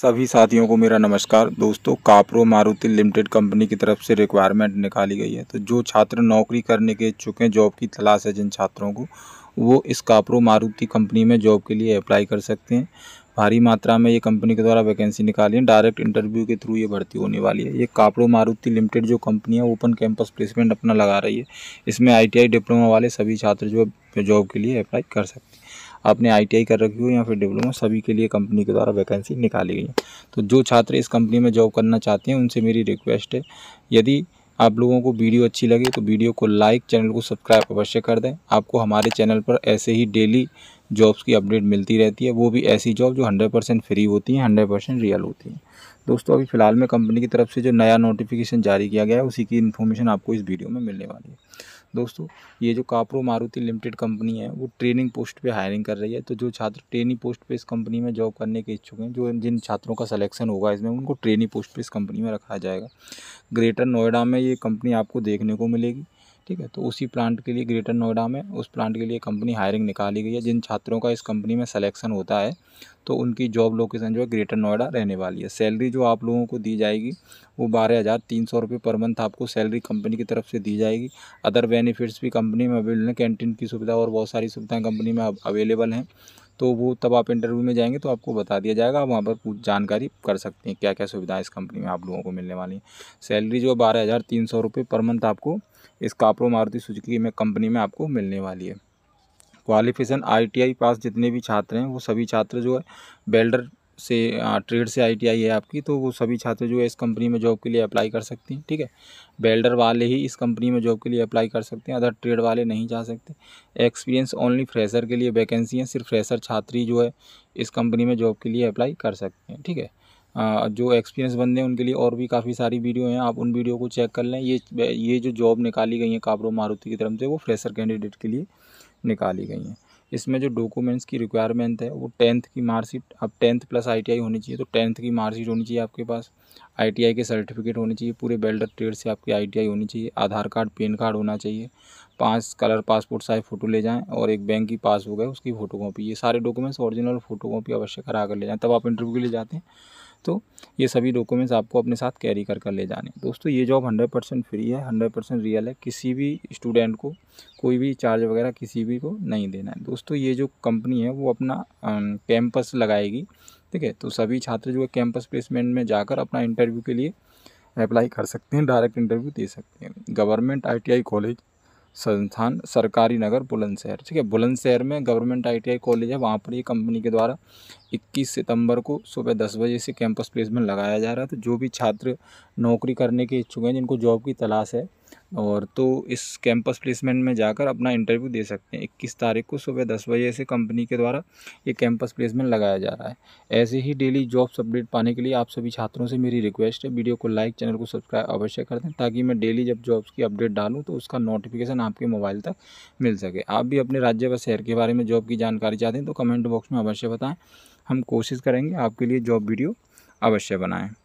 सभी साथियों को मेरा नमस्कार दोस्तों कापरो मारुति लिमिटेड कंपनी की तरफ से रिक्वायरमेंट निकाली गई है तो जो छात्र नौकरी करने के इच्छुक हैं जॉब की तलाश है जिन छात्रों को वो इस कापरो मारुति कंपनी में जॉब के लिए अप्लाई कर सकते हैं भारी मात्रा में ये कंपनी के द्वारा वैकेंसी निकाली है डायरेक्ट इंटरव्यू के थ्रू ये भर्ती होने वाली है ये कापड़ो मारुति लिमिटेड जो कंपनी है ओपन कैंपस प्लेसमेंट अपना लगा रही है इसमें आई डिप्लोमा वाले सभी छात्र जो जॉब के लिए अप्लाई कर सकते हैं आपने आई कर रखी हो या फिर डिप्लोमा सभी के लिए कंपनी के द्वारा वैकेंसी निकाली गई है तो जो छात्र इस कंपनी में जॉब करना चाहते हैं उनसे मेरी रिक्वेस्ट है यदि आप लोगों को वीडियो अच्छी लगे तो वीडियो को लाइक चैनल को सब्सक्राइब अवश्य कर दें आपको हमारे चैनल पर ऐसे ही डेली जॉब्स की अपडेट मिलती रहती है वो भी ऐसी जॉब जो हंड्रेड परसेंट फ्री होती हैं हंड्रेड परसेंट रियल होती हैं दोस्तों अभी फ़िलहाल में कंपनी की तरफ से जो नया नोटिफिकेशन जारी किया गया है उसी की इन्फॉर्मेशन आपको इस वीडियो में मिलने वाली है दोस्तों ये जो कापरो मारुति लिमिटेड कंपनी है वो ट्रेनिंग पोस्ट पे हायरिंग कर रही है तो जो छात्र ट्रेनिंग पोस्ट पे इस कंपनी में जॉब करने के इच्छुक हैं जो जिन छात्रों का सिलेक्शन होगा इसमें उनको ट्रेनिंग पोस्ट पे इस कंपनी में रखा जाएगा ग्रेटर नोएडा में ये कंपनी आपको देखने को मिलेगी ठीक है तो उसी प्लांट के लिए ग्रेटर नोएडा में उस प्लांट के लिए कंपनी हायरिंग निकाली गई है जिन छात्रों का इस कंपनी में सलेक्शन होता है तो उनकी जॉब लोकेशन जो है ग्रेटर नोएडा रहने वाली है सैलरी जो आप लोगों को दी जाएगी वो बारह हज़ार तीन सौ रुपये पर मंथ आपको सैलरी कंपनी की तरफ से दी जाएगी अदर बेनिफिट्स भी कंपनी में अवेलेबल हैं कैंटीन की सुविधा और बहुत सारी सुविधाएँ कंपनी में अवेलेबल हैं तो वो तब आप इंटरव्यू में जाएंगे तो आपको बता दिया जाएगा आप वहाँ पर कुछ जानकारी कर सकते हैं क्या क्या सुविधाएँ इस कंपनी में आप लोगों को मिलने वाली हैं सैलरी जो बारह हज़ार तीन सौ रुपये पर मंथ आपको इस काप्रो मारुति सुजुकी में कंपनी में आपको मिलने वाली है क्वालिफिकेशन आईटीआई पास जितने भी छात्र हैं वो सभी छात्र जो है बेल्डर से ट्रेड से आईटीआई है आपकी तो वो सभी छात्र जो है इस कंपनी में जॉब के लिए अप्लाई कर सकते हैं ठीक है बेल्डर वाले ही इस कंपनी में जॉब के लिए अप्लाई कर सकते हैं अदर ट्रेड वाले नहीं जा सकते एक्सपीरियंस ओनली फ्रेशर के लिए वैकेंसी हैं सिर्फ फ्रेशर छात्री जो है इस कंपनी में जॉब के लिए अप्लाई कर सकते हैं ठीक है जो एक्सपीरियंस बंदे हैं उनके लिए और भी काफ़ी सारी वीडियो हैं आप उन वीडियो को चेक कर लें ये ये जो जॉब निकाली गई है काबरों मारुति की तरफ से वो फ्रेशर कैंडिडेट के लिए निकाली गई हैं इसमें जो डॉक्यूमेंट्स की रिक्वायरमेंट है वो टेंथ की मार्कशीट अब टेंथ प्लस आई होनी चाहिए तो टेंथ की मार्कशीट होनी चाहिए आपके पास आई के सर्टिफिकेट होने चाहिए पूरे बेल्डर ट्रेड से आपकी आई होनी चाहिए आधार कार्ड पेन कार्ड होना चाहिए पांच कलर पासपोर्ट साइज फ़ोटो ले जाएं और एक बैंक की पासबुक है उसकी फ़ोटो कॉपी ये सारे डॉक्यूमेंट्स ओरिजिनल फ़ोटो कॉपी अवश्य करा कर ले जाएं तब आप इंटरव्यू के लिए जाते हैं तो ये सभी डॉक्यूमेंट्स आपको अपने साथ कैरी कर कर ले जाने दोस्तों ये जॉब हंड्रेड परसेंट फ्री है हंड्रेड परसेंट रियल है किसी भी स्टूडेंट को कोई भी चार्ज वगैरह किसी भी को नहीं देना है दोस्तों ये जो कंपनी है वो अपना कैंपस लगाएगी ठीक है तो सभी छात्र जो है कैंपस प्लेसमेंट में जाकर अपना इंटरव्यू के लिए अप्लाई कर सकते हैं डायरेक्ट इंटरव्यू दे सकते हैं गवर्नमेंट आईटीआई कॉलेज संस्थान सरकारी नगर बुलंदशहर ठीक है बुलंदशहर में गवर्नमेंट आईटीआई कॉलेज है वहाँ पर ये कंपनी के द्वारा 21 सितंबर को सुबह 10 बजे से कैंपस प्लेसमेंट लगाया जा रहा है तो जो भी छात्र नौकरी करने के इच्छुक हैं जिनको जॉब की तलाश है और तो इस कैंपस प्लेसमेंट में जाकर अपना इंटरव्यू दे सकते हैं इक्कीस तारीख को सुबह दस बजे से कंपनी के द्वारा ये कैंपस प्लेसमेंट लगाया जा रहा है ऐसे ही डेली जॉब्स अपडेट पाने के लिए आप सभी छात्रों से मेरी रिक्वेस्ट है वीडियो को लाइक चैनल को सब्सक्राइब अवश्य कर दें ताकि मैं डेली जब जॉब्स की अपडेट डालूँ तो उसका नोटिफिकेशन आपके मोबाइल तक मिल सके आप भी अपने राज्य व शहर के बारे में जॉब की जानकारी चाहते हैं तो कमेंट बॉक्स में अवश्य बताएँ हम कोशिश करेंगे आपके लिए जॉब वीडियो अवश्य बनाएँ